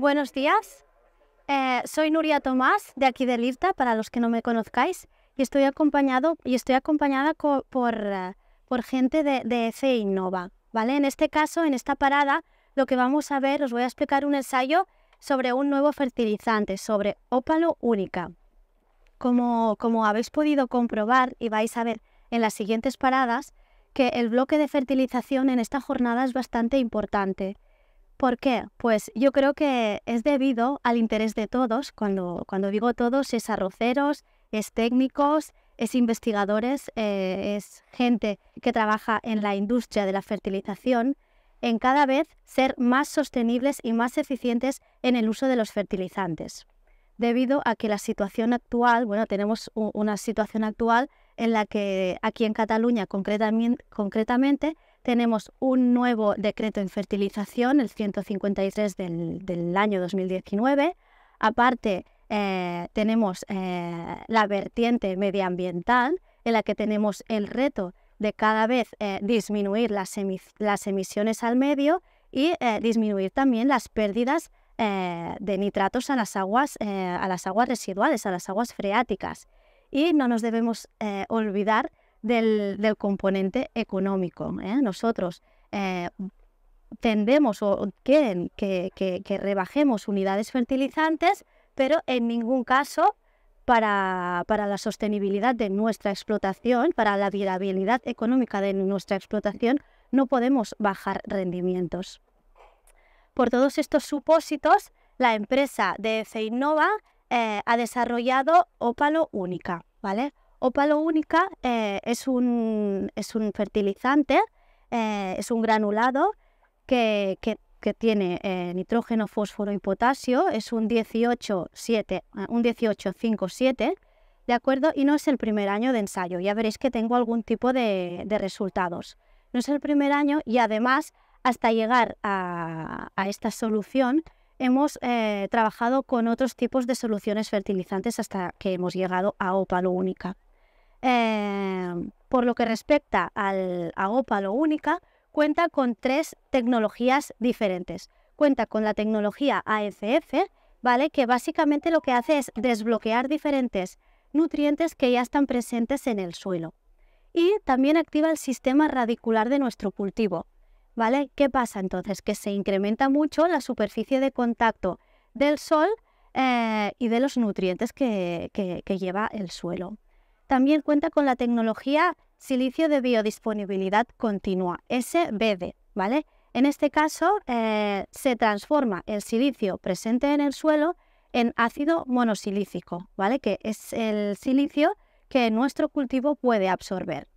Buenos días. Eh, soy Nuria Tomás, de aquí de Lirta, para los que no me conozcáis, y estoy, acompañado, y estoy acompañada eh, por, gente de, de Innova. ¿vale? En este caso, en esta parada, lo que vamos a ver, os voy a explicar un ensayo sobre un nuevo fertilizante, sobre ópalo única. Como, como habéis podido comprobar y vais a ver en las siguientes paradas, que el bloque de fertilización en esta jornada es bastante importante ¿Por qué? Pues yo creo que es debido al interés de todos, cuando, digo todos, es arroceros, es técnicos, es investigadores, eh, es gente que trabaja en la industria de la fertilización, en cada vez ser más sostenibles y más eficientes en el uso de los fertilizantes. Debido a que la situación actual, bueno, tenemos una situación actual en la que aquí en Cataluña concretamente tenemos un nuevo decreto en fertilización, el 153 del, año 2019. Aparte, eh, tenemos eh, la vertiente medioambiental, en la que tenemos el reto de cada vez eh, disminuir las, emisiones al medio y disminuir también las pérdidas de nitratos a las, aguas, a las aguas residuales, a las aguas freáticas. Y no nos debemos olvidar del, componente económico. ¿eh? Nosotros eh, tendemos o quieren que, rebajemos unidades fertilizantes, pero en ningún caso para, la sostenibilidad de nuestra explotación, para la viabilidad económica de nuestra explotación, no podemos bajar rendimientos. Por todos estos supósitos, la empresa de Feinova eh, ha desarrollado Ópalo Única, ¿vale? Opalo única eh, es, un, fertilizante, eh, es un granulado que, tiene eh, nitrógeno, fósforo y potasio, es un 18 ah, un 5 ¿de acuerdo? Y no es el primer año de ensayo, ya veréis que tengo algún tipo de, resultados. No es el primer año y además hasta llegar a, esta solución hemos trabajado con otros tipos de soluciones fertilizantes hasta que hemos llegado a Opalo única. Em, por lo que respecta al, a lo Única, cuenta con tres tecnologías diferentes. Cuenta con la tecnología AFF, ¿vale? que básicamente lo que hace es desbloquear diferentes nutrientes que ya están presentes en el suelo. Y también activa el sistema radicular de nuestro cultivo. ¿vale? ¿Qué pasa entonces? Que se incrementa mucho la superficie de contacto del sol eh, y de los nutrientes que lleva el suelo. También cuenta con la tecnología silicio de biodisponibilidad continua, SBD, ¿vale? En este caso, eh, se transforma el silicio presente en el suelo en ácido monosilícico, ¿vale? Que es el silicio que nuestro cultivo puede absorber.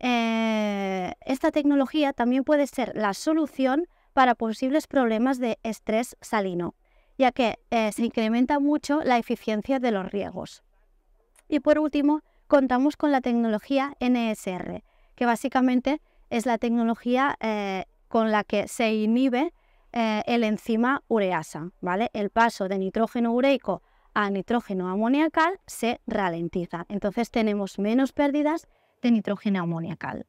Eh, esta tecnología también puede ser la solución para posibles problemas de estrés salino, ya que eh, se incrementa mucho la eficiencia de los riegos. Y por último, contamos con la tecnología NSR, que básicamente es la tecnología eh, con la que se inhibe eh, el enzima ureasa, ¿vale? El paso de nitrógeno ureico a nitrógeno amoniacal se ralentiza. Entonces tenemos menos pérdidas de nitrógeno amoniacal.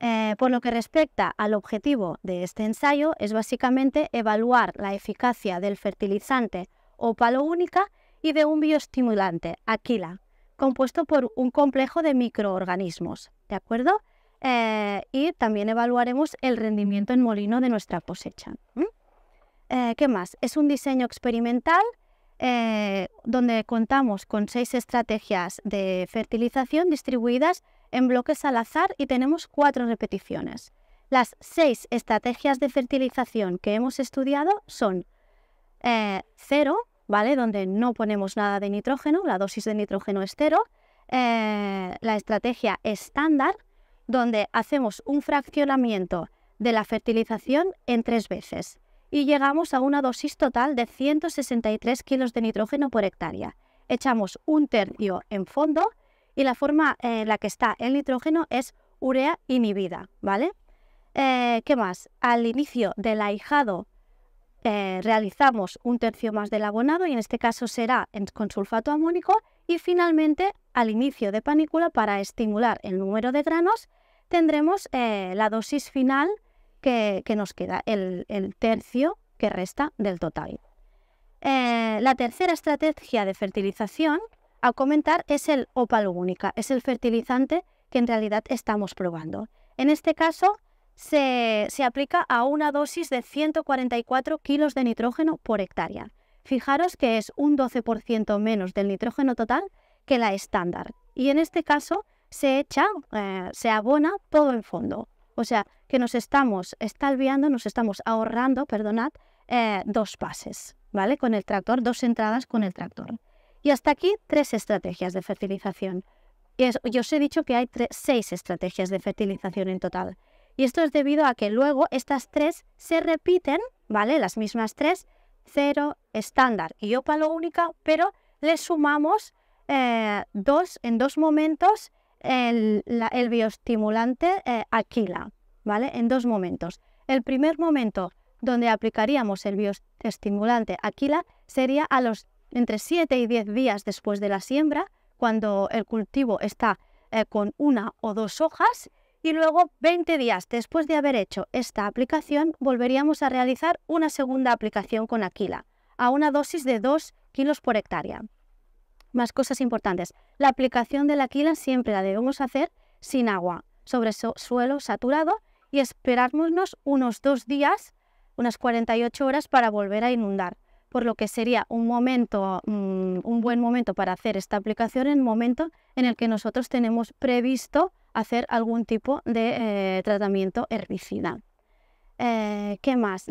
Eh, por lo que respecta al objetivo de este ensayo, es básicamente evaluar la eficacia del fertilizante o única y de un bioestimulante, aquila, compuesto por un complejo de microorganismos, ¿de acuerdo? Eh, y también evaluaremos el rendimiento en molino de nuestra cosecha. Eh, ¿Qué más? Es un diseño experimental eh, donde contamos con seis estrategias de fertilización distribuidas en bloques al azar y tenemos cuatro repeticiones. Las seis estrategias de fertilización que hemos estudiado son cero, ¿vale? Donde no ponemos nada de nitrógeno, la dosis de nitrógeno estero eh, la estrategia estándar, donde hacemos un fraccionamiento de la fertilización en tres veces y llegamos a una dosis total de 163 kilos de nitrógeno por hectárea. Echamos un tercio en fondo y la forma eh, en la que está el nitrógeno es urea inhibida, ¿vale? Eh, ¿Qué más? Al inicio del ahijado eh, realizamos un tercio más del abonado y en este caso será con sulfato amónico y finalmente al inicio de panícula para estimular el número de granos tendremos eh, la dosis final que, nos queda, el, tercio que resta del total. Eh, la tercera estrategia de fertilización a comentar es el opalgúnica, es el fertilizante que en realidad estamos probando. En este caso se, aplica a una dosis de 144 kilos de nitrógeno por hectárea. Fijaros que es un 12% menos del nitrógeno total que la estándar. Y en este caso se echa, eh, se abona todo en fondo. O sea, que nos estamos estalviando, nos estamos ahorrando, perdonad, eh, dos pases, ¿vale? Con el tractor, dos entradas con el tractor. Y hasta aquí tres estrategias de fertilización. yo os he dicho que hay seis estrategias de fertilización en total. Y esto es debido a que luego estas tres se repiten, ¿vale? Las mismas tres, cero, estándar y lo única, pero le sumamos eh, dos, en dos momentos el, biostimulante bioestimulante eh, aquila, ¿vale? En dos momentos. El primer momento donde aplicaríamos el bioestimulante aquila sería a los entre 7 y 10 días después de la siembra, cuando el cultivo está eh, con una o dos hojas y luego 20 días después de haber hecho esta aplicación volveríamos a realizar una segunda aplicación con Aquila a una dosis de 2 kilos por hectárea. Más cosas importantes. La aplicación de la Aquila siempre la debemos hacer sin agua, sobre suelo saturado y esperarnos unos dos días, unas 48 horas para volver a inundar, por lo que sería un momento, mm, un buen momento para hacer esta aplicación en el momento en el que nosotros tenemos previsto hacer algún tipo de eh, tratamiento herbicida. Eh, ¿Qué más?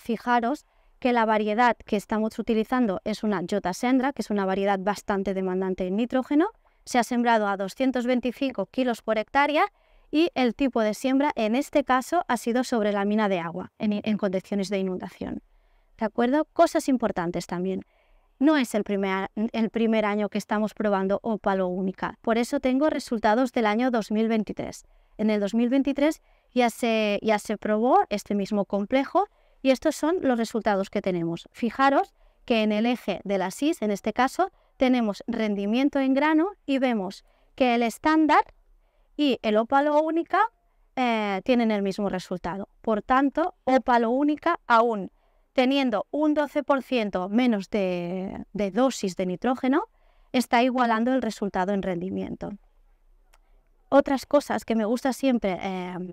fijaros que la variedad que estamos utilizando es una Jota Sendra, que es una variedad bastante demandante en nitrógeno. Se ha sembrado a 225 kilos por hectárea y el tipo de siembra en este caso ha sido sobre la mina de agua en condiciones de inundación. ¿De acuerdo? Cosas importantes también. No es el primer, año que estamos probando Opalo Única. Por eso tengo resultados del año 2023. En el 2023 ya se, ya se probó este mismo complejo y estos son los resultados que tenemos. Fijaros que en el eje de la SIS, en este caso, tenemos rendimiento en grano y vemos que el estándar y el ópalo única eh, tienen el mismo resultado. Por tanto, ópalo única aún teniendo un 12% menos de, dosis de nitrógeno, está igualando el resultado en rendimiento. Otras cosas que me gusta siempre em,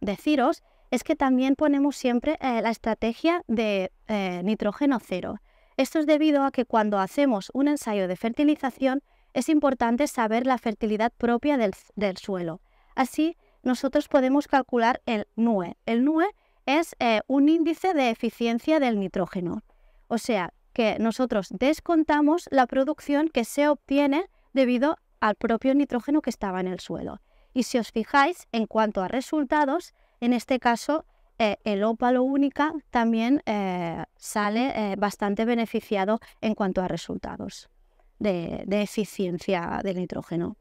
deciros es que también ponemos siempre eh, la estrategia de eh, nitrógeno cero. Esto es debido a que cuando hacemos un ensayo de fertilización es importante saber la fertilidad propia del, suelo. Así nosotros podemos calcular el NUE. El NUE es eh, un índice de eficiencia del nitrógeno. O sea, que nosotros descontamos la producción que se obtiene debido al propio nitrógeno que estaba en el suelo. Y si os fijáis, en cuanto a resultados, en este caso eh, el ópalo única también eh, sale bastante beneficiado en cuanto a resultados de, de eficiencia del nitrógeno.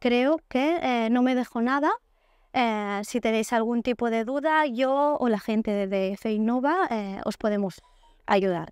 creo que no me dejo nada, eh, si tenéis algún tipo de duda, yo o la gente de Feinova eh, os podemos ayudar.